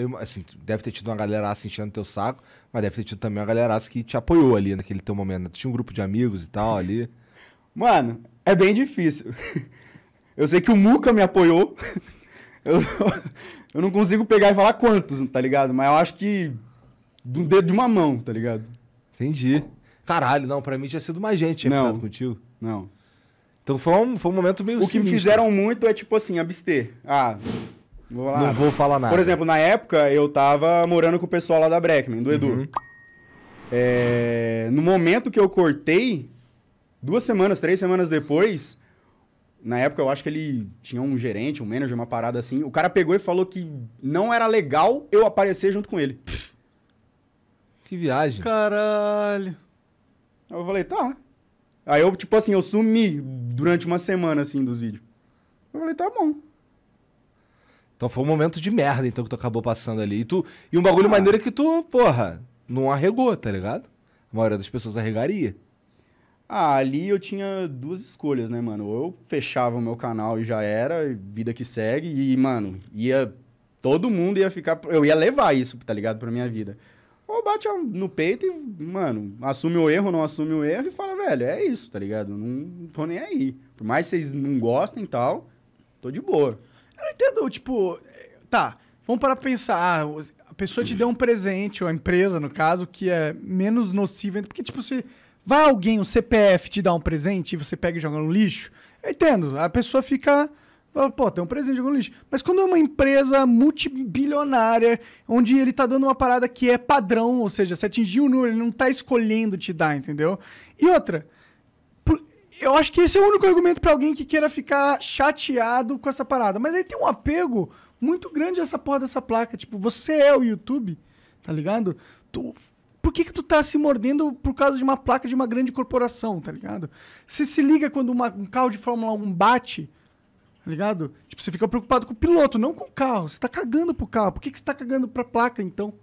eu, assim, deve ter tido uma galera assim, enchendo teu saco, mas deve ter tido também uma galera que te apoiou ali naquele teu momento. Né? Tinha um grupo de amigos e tal ali. Mano, é bem difícil. Eu sei que o Muca me apoiou. Eu, eu não consigo pegar e falar quantos, tá ligado? Mas eu acho que do dedo de uma mão, tá ligado? Entendi. Caralho, não, pra mim tinha sido mais gente tinha não, contigo. Não. Então foi um, foi um momento meio O sinistro. que me fizeram muito é tipo assim, abster. Ah, Vou lá, não vou falar nada. Por exemplo, na época eu tava morando com o pessoal lá da Breckman, do Edu. Uhum. É, no momento que eu cortei, duas semanas, três semanas depois, na época eu acho que ele tinha um gerente, um manager, uma parada assim. O cara pegou e falou que não era legal eu aparecer junto com ele. Que viagem. Caralho. Eu falei, tá. Aí eu, tipo assim, eu sumi durante uma semana, assim, dos vídeos. Eu falei, tá bom. Então foi um momento de merda, então, que tu acabou passando ali. E, tu, e um bagulho ah. maneiro é que tu, porra, não arregou, tá ligado? A maioria das pessoas arregaria. Ah, ali eu tinha duas escolhas, né, mano? Ou eu fechava o meu canal e já era, vida que segue, e, mano, ia. Todo mundo ia ficar. Eu ia levar isso, tá ligado? Pra minha vida. Ou bate no peito e, mano, assume o erro, não assume o erro e fala, velho, é isso, tá ligado? Não tô nem aí. Por mais que vocês não gostem e tal, tô de boa. Eu não entendo, tipo, tá, vamos para pensar. Ah, a pessoa te deu um presente, ou a empresa, no caso, que é menos nociva. Porque, tipo, se vai alguém, o CPF, te dar um presente e você pega e joga no lixo, eu entendo. A pessoa fica. Pô, tem um presente jogando lixo. Mas quando é uma empresa multibilionária, onde ele tá dando uma parada que é padrão, ou seja, se atingir o número, ele não tá escolhendo te dar, entendeu? E outra, eu acho que esse é o único argumento para alguém que queira ficar chateado com essa parada. Mas aí tem um apego muito grande essa porra dessa placa. Tipo, você é o YouTube, tá ligado? Tu, por que, que tu tá se mordendo por causa de uma placa de uma grande corporação, tá ligado? Você se liga quando uma, um carro de Fórmula 1 bate, tá ligado? Tipo, você fica preocupado com o piloto, não com o carro. Você tá cagando pro carro. Por que, que você tá cagando pra placa, então?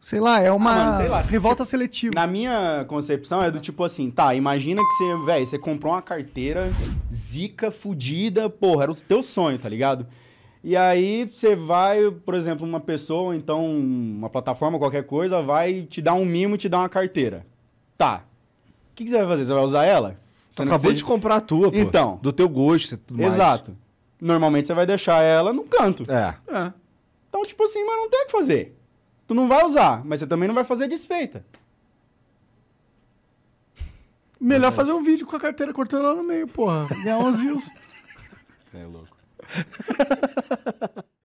Sei lá, é ah, uma ah, mano, sei lá. Tipo, revolta seletiva. Na minha concepção é do tipo assim, tá, imagina que você, velho, você comprou uma carteira zica, fudida, porra, era o teu sonho, tá ligado? E aí você vai, por exemplo, uma pessoa, então uma plataforma, qualquer coisa, vai te dar um mimo e te dar uma carteira. Tá. O que, que, você vai fazer? Você vai usar ela? Você acabou seja... de comprar a tua, pô. Então. Do teu gosto e tudo mais. Exato. Normalmente você vai deixar ela no canto. É. é. Então, tipo assim, mas não tem o que fazer tu não vai usar, mas você também não vai fazer desfeita. Melhor é. fazer um vídeo com a carteira cortando lá no meio, porra. Ganhar uns views. É louco.